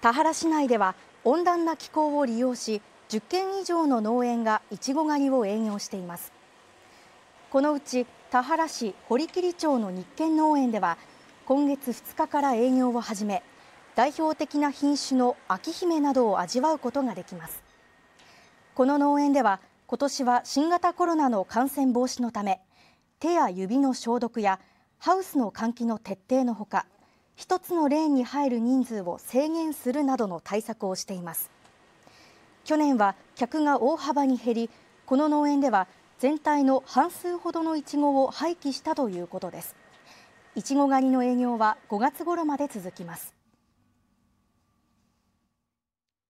田原市内では温暖な気候を利用し10軒以上の農園がいちご狩りを営業していますこのうち田原市堀切町の日建農園では今月2日から営業を始め代表的な品種の秋姫などを味わうことができますこの農園では今年は新型コロナの感染防止のため手や指の消毒やハウスの換気の徹底のほか1つのレーンに入る人数を制限するなどの対策をしています去年は客が大幅に減りこの農園では全体の半数ほどのイチゴを廃棄したということですイチゴ狩りの営業は5月頃まで続きます